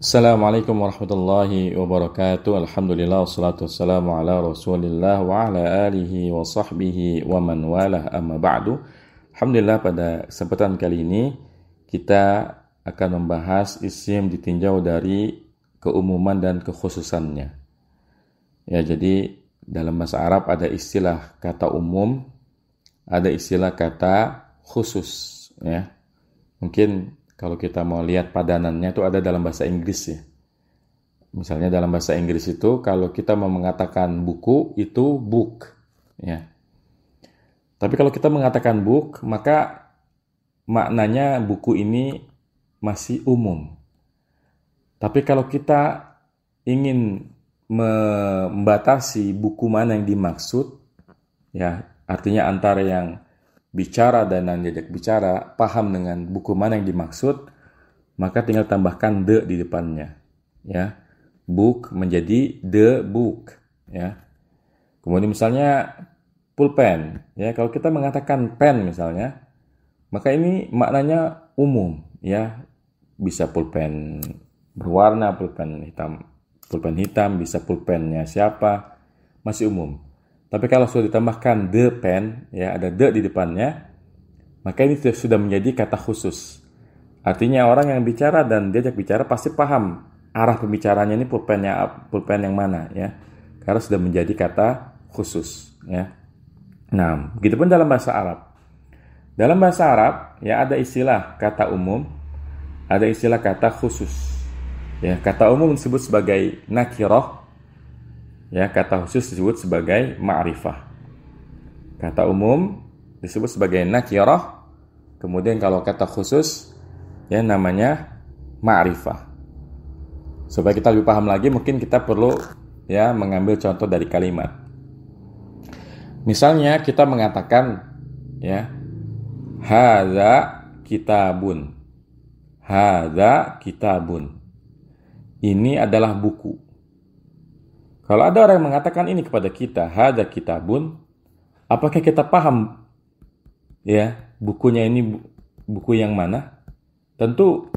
Assalamualaikum warahmatullahi wabarakatuh Alhamdulillah wassalatu wassalamu ala rasulillah wa ala alihi wa sahbihi wa man walah amma ba'du Alhamdulillah pada kesempatan kali ini kita akan membahas isim ditinjau dari keumuman dan kekhususannya Ya jadi dalam bahasa Arab ada istilah kata umum ada istilah kata khusus ya Mungkin kalau kita mau lihat padanannya itu ada dalam bahasa Inggris ya. Misalnya dalam bahasa Inggris itu kalau kita mau mengatakan buku itu book ya. Tapi kalau kita mengatakan book maka maknanya buku ini masih umum. Tapi kalau kita ingin membatasi buku mana yang dimaksud ya artinya antara yang bicara dan non diajak bicara paham dengan buku mana yang dimaksud, maka tinggal tambahkan the di depannya. Ya, book menjadi the book. Ya. Kemudian misalnya pulpen. Ya, kalau kita mengatakan pen misalnya, maka ini maknanya umum. Ya, bisa pulpen berwarna, pulpen hitam, pulpen hitam, bisa pulpennya siapa, masih umum. Tapi kalau sudah ditambahkan the pen, ya ada the di depannya, maka ini sudah menjadi kata khusus. Artinya orang yang bicara dan diajak bicara pasti paham arah pembicaranya ini pulpennya pulpen yang mana ya. Karena sudah menjadi kata khusus ya. Nah, begitu pun dalam bahasa Arab. Dalam bahasa Arab ya ada istilah kata umum, ada istilah kata khusus. Ya, kata umum disebut sebagai nakiroh Ya, kata khusus disebut sebagai ma'rifah. Kata umum disebut sebagai nakirah. Kemudian kalau kata khusus ya namanya ma'rifah. Supaya kita lebih paham lagi mungkin kita perlu ya mengambil contoh dari kalimat. Misalnya kita mengatakan ya hadza kitabun. Hadza kitabun. Ini adalah buku kalau ada orang yang mengatakan ini kepada kita, hada kitabun, apakah kita paham ya bukunya ini buku yang mana? Tentu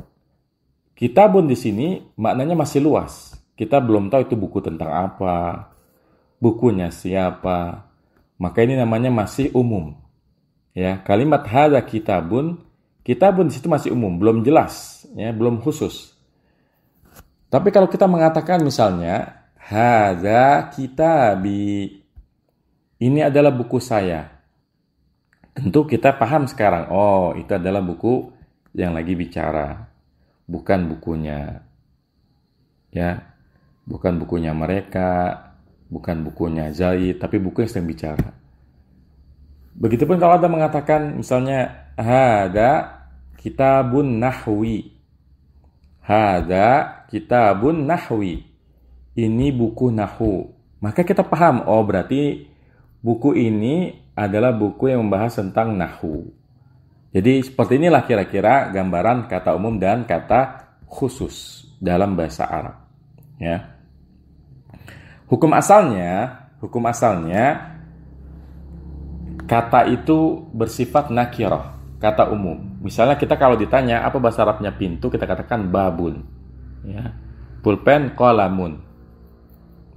kitabun di sini maknanya masih luas. Kita belum tahu itu buku tentang apa, bukunya siapa. Maka ini namanya masih umum. Ya, kalimat hada kitabun, kitabun di situ masih umum, belum jelas, ya, belum khusus. Tapi kalau kita mengatakan misalnya Hada kitabi. Ini adalah buku saya. Tentu kita paham sekarang, oh itu adalah buku yang lagi bicara, bukan bukunya. Ya, bukan bukunya mereka, bukan bukunya Zaid, tapi buku yang sedang bicara. Begitupun kalau ada mengatakan misalnya hada kitabun nahwi. Hada kitabun nahwi ini buku Nahu. Maka kita paham, oh berarti buku ini adalah buku yang membahas tentang Nahu. Jadi seperti inilah kira-kira gambaran kata umum dan kata khusus dalam bahasa Arab. Ya. Hukum asalnya, hukum asalnya kata itu bersifat nakiroh, kata umum. Misalnya kita kalau ditanya apa bahasa Arabnya pintu, kita katakan babun. Ya. Pulpen kolamun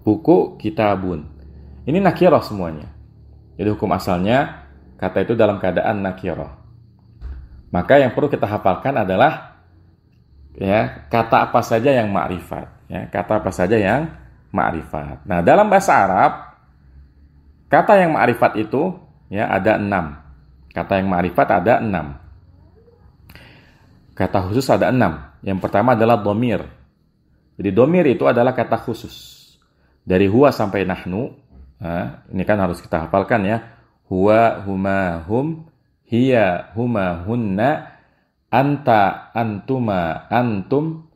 buku kitabun. Ini nakiroh semuanya. Jadi hukum asalnya kata itu dalam keadaan nakiroh. Maka yang perlu kita hafalkan adalah ya kata apa saja yang ma'rifat. Ya, kata apa saja yang ma'rifat. Nah dalam bahasa Arab kata yang ma'rifat itu ya ada enam. Kata yang ma'rifat ada enam. Kata khusus ada enam. Yang pertama adalah domir. Jadi domir itu adalah kata khusus dari huwa sampai nahnu nah, ini kan harus kita hafalkan ya huwa huma hum hiya huma hunna anta antuma antum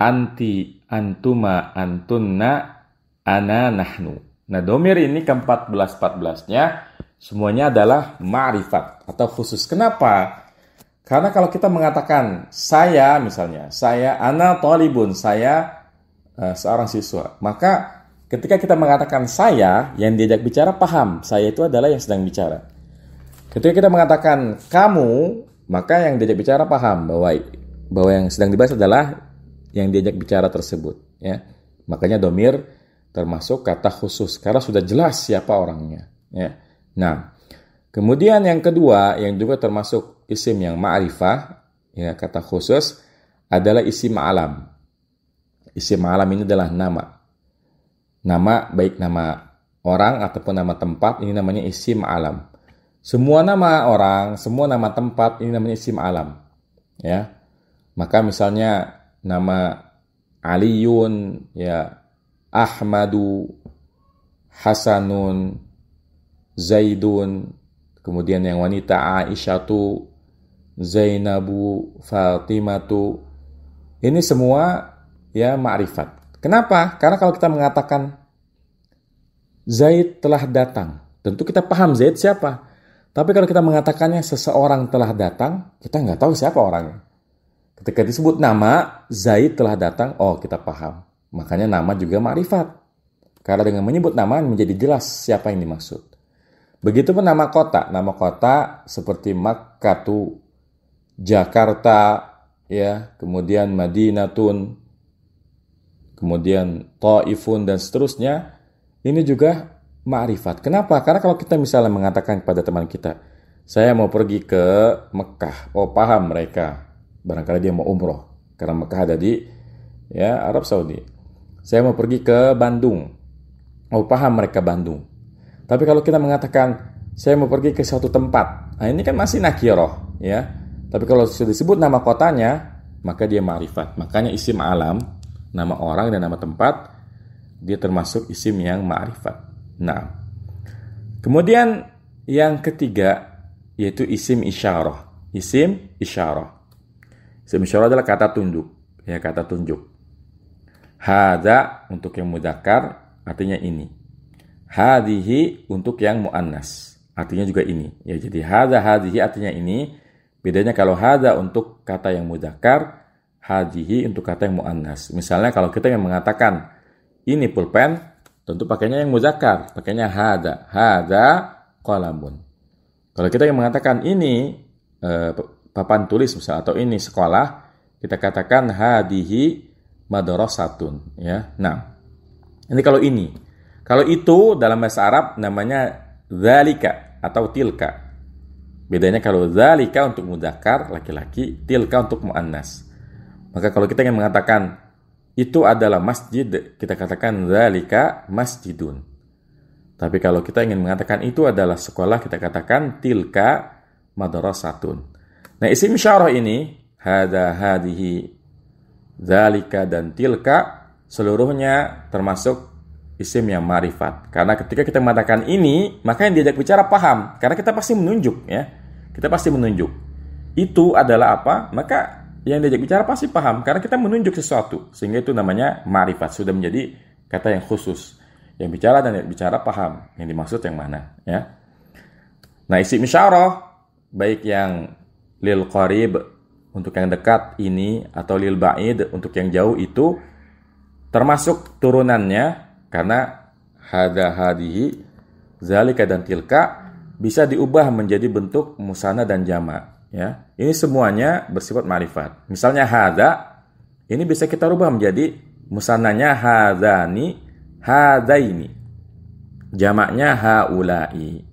anti antuma antunna ana nahnu nah domir ini ke 14 14 nya semuanya adalah ma'rifat atau khusus kenapa karena kalau kita mengatakan saya misalnya, saya ana tolibun, saya uh, seorang siswa, maka Ketika kita mengatakan saya, yang diajak bicara paham, saya itu adalah yang sedang bicara. Ketika kita mengatakan kamu, maka yang diajak bicara paham bahwa bahwa yang sedang dibahas adalah yang diajak bicara tersebut, ya. Makanya domir termasuk kata khusus karena sudah jelas siapa orangnya, ya. Nah, kemudian yang kedua yang juga termasuk isim yang ma'rifah, ya kata khusus adalah isim alam. Isim alam ini adalah nama Nama baik nama orang ataupun nama tempat ini namanya isim alam. Semua nama orang, semua nama tempat ini namanya isim alam. Ya. Maka misalnya nama Aliun, ya Ahmadu, Hasanun, Zaidun, kemudian yang wanita Aisyatu, Zainabu, Fatimatu. Ini semua ya ma'rifat. Kenapa? Karena kalau kita mengatakan Zaid telah datang, tentu kita paham Zaid siapa. Tapi kalau kita mengatakannya seseorang telah datang, kita nggak tahu siapa orangnya. Ketika disebut nama, Zaid telah datang, oh kita paham. Makanya nama juga ma'rifat. Karena dengan menyebut nama menjadi jelas siapa yang dimaksud. Begitupun nama kota. Nama kota seperti Makkatu, Jakarta, ya, kemudian Madinatun, kemudian ta'ifun dan seterusnya, ini juga ma'rifat. Kenapa? Karena kalau kita misalnya mengatakan kepada teman kita, saya mau pergi ke Mekah, oh paham mereka, barangkali dia mau umroh, karena Mekah ada di ya, Arab Saudi. Saya mau pergi ke Bandung, oh paham mereka Bandung. Tapi kalau kita mengatakan, saya mau pergi ke suatu tempat, nah ini kan masih nakiroh, ya. Tapi kalau sudah disebut nama kotanya, maka dia ma'rifat. Makanya isim alam nama orang dan nama tempat, dia termasuk isim yang ma'rifat. Nah, kemudian yang ketiga yaitu isim isyarah. Isim isyarah. Isim isyarah adalah kata tunjuk, ya kata tunjuk. Hada untuk yang mudakar artinya ini. Hadihi untuk yang muannas artinya juga ini. Ya jadi hada hadihi artinya ini. Bedanya kalau hada untuk kata yang mudakar, hadihi untuk kata yang mu'annas. Misalnya kalau kita yang mengatakan ini pulpen, tentu pakainya yang muzakkar, pakainya hada, hada kolamun. Kalau kita yang mengatakan ini eh, papan tulis misalnya atau ini sekolah, kita katakan hadihi madrasatun ya. Nah, ini kalau ini. Kalau itu dalam bahasa Arab namanya zalika atau tilka. Bedanya kalau zalika untuk mudakar laki-laki, tilka untuk muannas. Maka kalau kita ingin mengatakan itu adalah masjid, kita katakan zalika masjidun. Tapi kalau kita ingin mengatakan itu adalah sekolah, kita katakan tilka madrasatun. Nah, isim syarah ini hada hadihi zalika dan tilka seluruhnya termasuk isim yang marifat. Karena ketika kita mengatakan ini, maka yang diajak bicara paham. Karena kita pasti menunjuk ya. Kita pasti menunjuk. Itu adalah apa? Maka yang diajak bicara pasti paham karena kita menunjuk sesuatu sehingga itu namanya marifat sudah menjadi kata yang khusus yang bicara dan yang bicara paham yang dimaksud yang mana ya nah isi misyarah baik yang lil qarib untuk yang dekat ini atau lil ba'id untuk yang jauh itu termasuk turunannya karena hada hadihi zalika dan tilka bisa diubah menjadi bentuk musana dan jama Ya, ini semuanya bersifat marifat. Misalnya hada, ini bisa kita rubah menjadi musananya hadani, hadaini. Jamaknya haulai.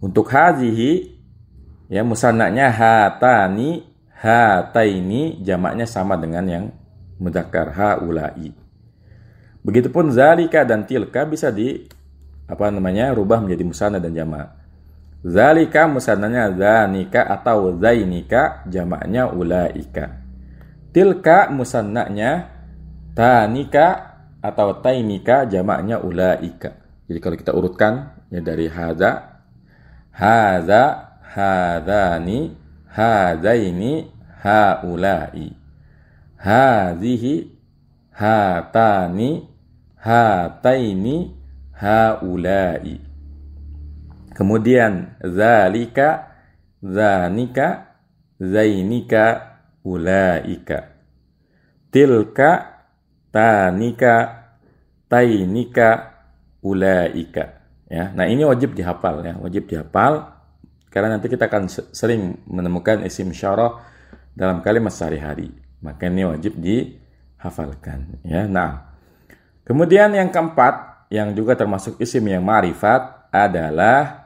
Untuk hadhihi, ya musananya hatani, hataini, jamaknya sama dengan yang mudzakkar haulai. Begitupun zalika dan tilka bisa di apa namanya rubah menjadi musana dan jamak. Zalika musananya zanika atau zainika jamaknya ulaika. Tilka musananya tanika atau tainika jamaknya ulaika. Jadi kalau kita urutkan ya dari haza haza hadani hadaini haulai hazihi hatani hataini haulai Kemudian zalika, zanika, zainika, ulaika. Tilka, tanika, tainika, ulaika. Ya, nah ini wajib dihafal ya, wajib dihafal karena nanti kita akan sering menemukan isim syarah dalam kalimat sehari-hari. Maka ini wajib dihafalkan ya. Nah, kemudian yang keempat yang juga termasuk isim yang marifat adalah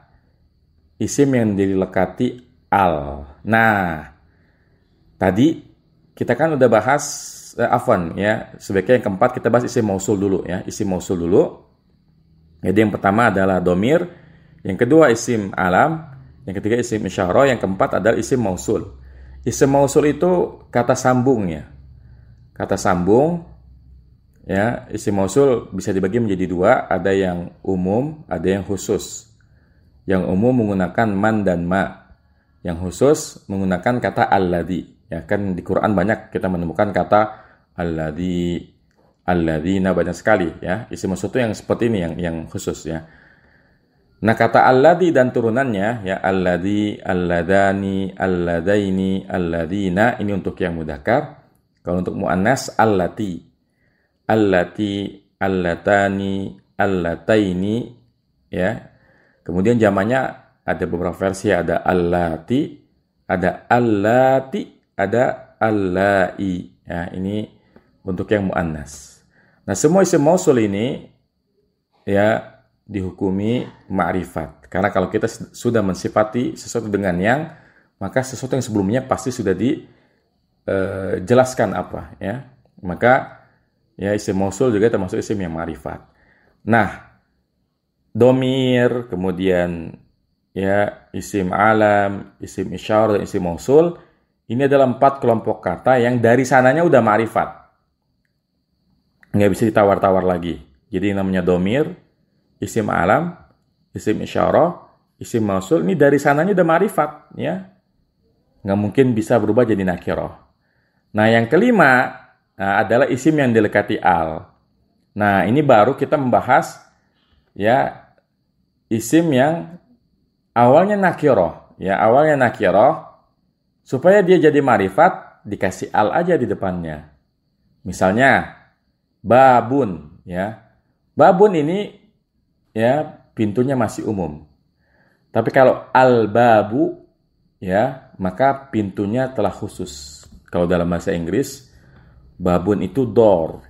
isim yang dilekati al. Nah, tadi kita kan udah bahas eh, afwan ya. Sebaiknya yang keempat kita bahas isim mausul dulu ya, isim mausul dulu. Jadi yang pertama adalah domir, yang kedua isim alam, yang ketiga isim isyarah, yang keempat adalah isim mausul. Isim mausul itu kata sambung ya. Kata sambung ya, isim mausul bisa dibagi menjadi dua, ada yang umum, ada yang khusus. Yang umum menggunakan man dan ma. Yang khusus menggunakan kata alladhi. Ya kan di Quran banyak kita menemukan kata alladhi nah banyak sekali ya. Isi maksudnya tuh yang seperti ini yang yang khusus ya. Nah kata alladhi dan turunannya ya alladhi, alladani, alladaini, alladhina ini untuk yang mudakar. Kalau untuk muannas allati. Allati, allatani, allataini ya. Kemudian jamannya ada beberapa versi ada alati, ada alati, ada alai. Ya, ini untuk yang muannas. Nah, semua isim mausul ini ya dihukumi ma'rifat. Karena kalau kita sudah mensifati sesuatu dengan yang, maka sesuatu yang sebelumnya pasti sudah dijelaskan eh, apa ya. Maka ya isim mausul juga termasuk isim yang ma'rifat. Nah, domir, kemudian ya isim alam, isim isyar, dan isim mausul. Ini adalah empat kelompok kata yang dari sananya udah ma'rifat. Nggak bisa ditawar-tawar lagi. Jadi namanya domir, isim alam, isim isyarah, isim mausul. Ini dari sananya udah ma'rifat. Ya. Nggak mungkin bisa berubah jadi nakiroh. Nah yang kelima nah, adalah isim yang dilekati al. Nah ini baru kita membahas ya isim yang awalnya nakiro, ya awalnya nakiro, supaya dia jadi marifat dikasih al aja di depannya. Misalnya babun, ya babun ini ya pintunya masih umum. Tapi kalau al babu ya maka pintunya telah khusus. Kalau dalam bahasa Inggris babun itu door.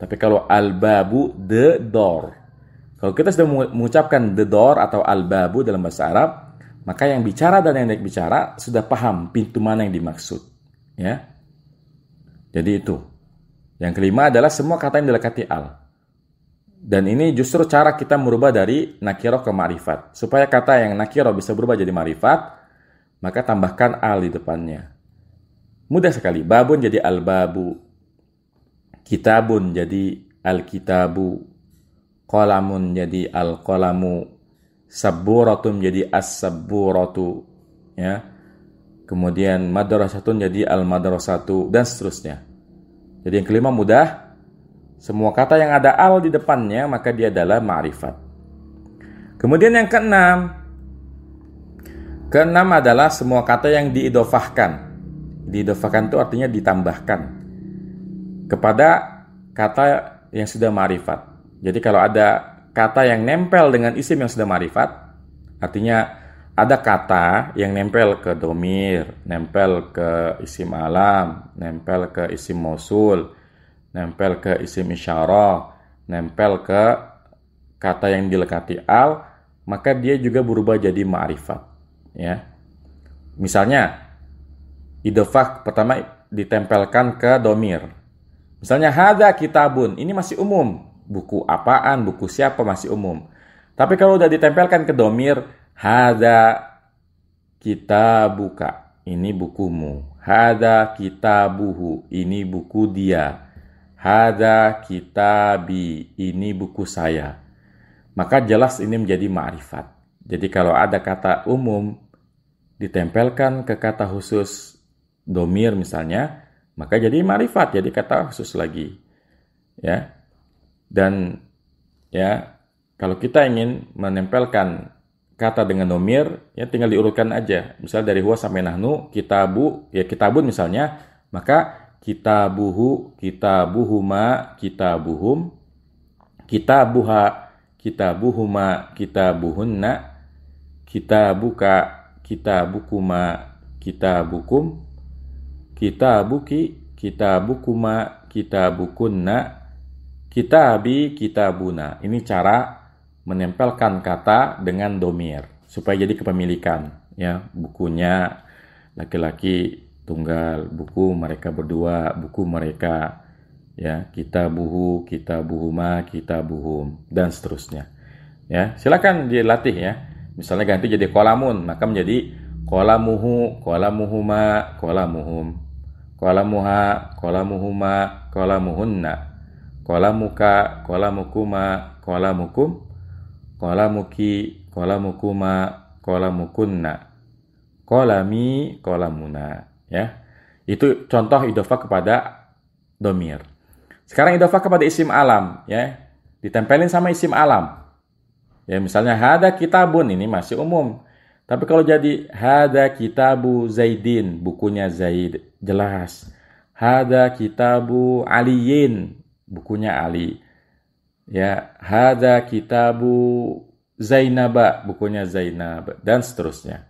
Tapi kalau al babu the door. Kalau kita sudah mengucapkan the door atau al-babu dalam bahasa Arab, maka yang bicara dan yang naik bicara sudah paham pintu mana yang dimaksud. Ya. Jadi itu. Yang kelima adalah semua kata yang dilekati al. Dan ini justru cara kita merubah dari nakiroh ke marifat. Supaya kata yang nakiroh bisa berubah jadi marifat, maka tambahkan al di depannya. Mudah sekali. Babun jadi al-babu. Kitabun jadi al-kitabu kolamun jadi al kolamu saburatum jadi as saburatu ya kemudian madrasatun jadi al madrasatu dan seterusnya jadi yang kelima mudah semua kata yang ada al di depannya maka dia adalah ma'rifat kemudian yang keenam keenam adalah semua kata yang diidofahkan diidofahkan itu artinya ditambahkan kepada kata yang sudah ma'rifat jadi kalau ada kata yang nempel dengan isim yang sudah marifat, artinya ada kata yang nempel ke domir, nempel ke isim alam, nempel ke isim mosul, nempel ke isim isyarah, nempel ke kata yang dilekati al, maka dia juga berubah jadi ma'rifat. Ya. Misalnya, idofak pertama ditempelkan ke domir. Misalnya, hada kitabun, ini masih umum buku apaan, buku siapa masih umum. Tapi kalau udah ditempelkan ke domir, hada kita buka, ini bukumu. Hada kita buhu, ini buku dia. Hada kita bi, ini buku saya. Maka jelas ini menjadi ma'rifat. Jadi kalau ada kata umum ditempelkan ke kata khusus domir misalnya, maka jadi ma'rifat, jadi kata khusus lagi. Ya, dan ya kalau kita ingin menempelkan kata dengan nomir, ya tinggal diurutkan aja. Misal dari huwa sampai nahnu, bu, ya kita kitabun misalnya, maka kita kita kita kita kita kita buhu, buhuma, buhuma, buha, buhunna, kita buka, kita bukuma, kita bukum, kita buki, kita bukuma, kita bukunna. Kita kita buna. Ini cara menempelkan kata dengan domir supaya jadi kepemilikan ya bukunya laki-laki tunggal buku mereka berdua buku mereka ya kita buhu kita buhuma kita buhum dan seterusnya ya silakan dilatih ya misalnya ganti jadi kolamun maka menjadi kolamuhu kolamuhuma kolamuhum kolamuha kolamuhuma kolamuhunna kolamuka, kolamukuma, kolamukum, kolamuki, kolamukuma, kolamukunna, kolami, kolamuna. Ya, itu contoh idofa kepada domir. Sekarang idofa kepada isim alam, ya, ditempelin sama isim alam. Ya, misalnya hada kitabun ini masih umum. Tapi kalau jadi hada kitabu Zaidin, bukunya Zaid, jelas. Hada kitabu Aliyin, bukunya Ali. Ya, hada kitabu Zainaba, bukunya Zainab dan seterusnya.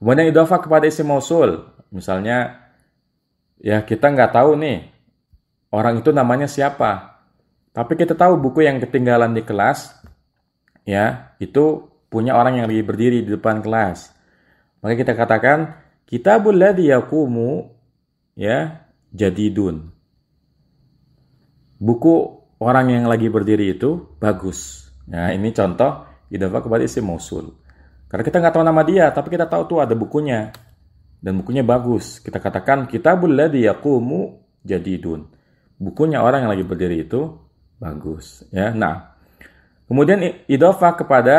Kemudian idofa kepada isi mausul. Misalnya ya kita nggak tahu nih orang itu namanya siapa. Tapi kita tahu buku yang ketinggalan di kelas ya, itu punya orang yang lagi berdiri di depan kelas. Maka kita katakan kitabul ladzi yaqumu ya jadidun buku orang yang lagi berdiri itu bagus. Nah ini contoh idafa kepada isim mausul. Karena kita nggak tahu nama dia, tapi kita tahu tuh ada bukunya. Dan bukunya bagus. Kita katakan kitabul ladhi jadi jadidun. Bukunya orang yang lagi berdiri itu bagus. Ya, nah. Kemudian idafa kepada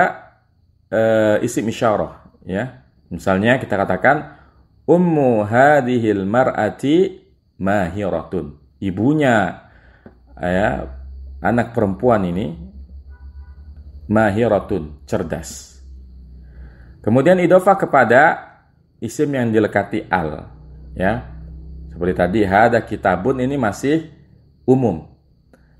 uh, isim isyarah. Ya. Misalnya kita katakan ummu hadhil mar'ati mahiratun. Ibunya ya anak perempuan ini mahiratun cerdas. Kemudian idofah kepada isim yang dilekati al ya. Seperti tadi hada kitabun ini masih umum.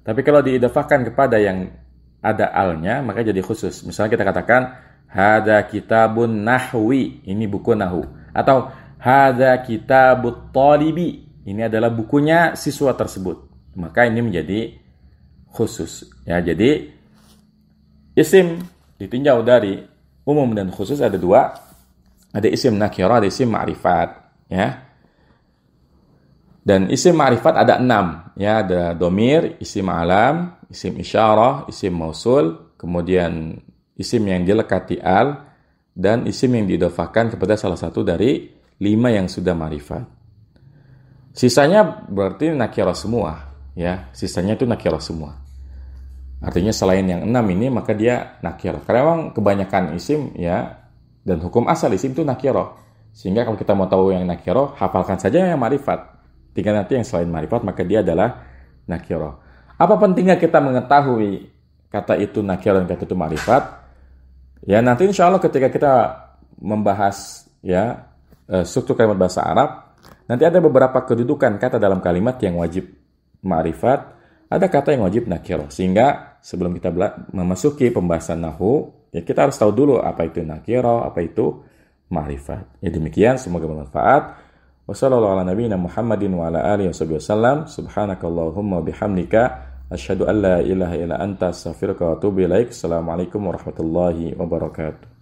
Tapi kalau diidofahkan kepada yang ada alnya maka jadi khusus. Misalnya kita katakan hada kitabun nahwi ini buku nahu atau hada kitabut talibi ini adalah bukunya siswa tersebut maka ini menjadi khusus ya jadi isim ditinjau dari umum dan khusus ada dua ada isim nakira ada isim ma'rifat ya dan isim ma'rifat ada enam ya ada domir isim alam isim isyarah isim mausul kemudian isim yang dilekati al dan isim yang diidofahkan kepada salah satu dari lima yang sudah ma'rifat sisanya berarti nakira semua ya sisanya itu nakirah semua artinya selain yang enam ini maka dia nakirah karena memang kebanyakan isim ya dan hukum asal isim itu nakirah sehingga kalau kita mau tahu yang nakirah hafalkan saja yang marifat tinggal nanti yang selain marifat maka dia adalah nakirah apa pentingnya kita mengetahui kata itu nakirah dan kata itu marifat ya nanti insya Allah ketika kita membahas ya eh, struktur kalimat bahasa Arab nanti ada beberapa kedudukan kata dalam kalimat yang wajib ma'rifat, ada kata yang wajib nakiro. Sehingga sebelum kita memasuki pembahasan nahu, ya kita harus tahu dulu apa itu nakiro, apa itu ma'rifat. Ya demikian, semoga bermanfaat. Wassalamualaikum warahmatullahi wabarakatuh.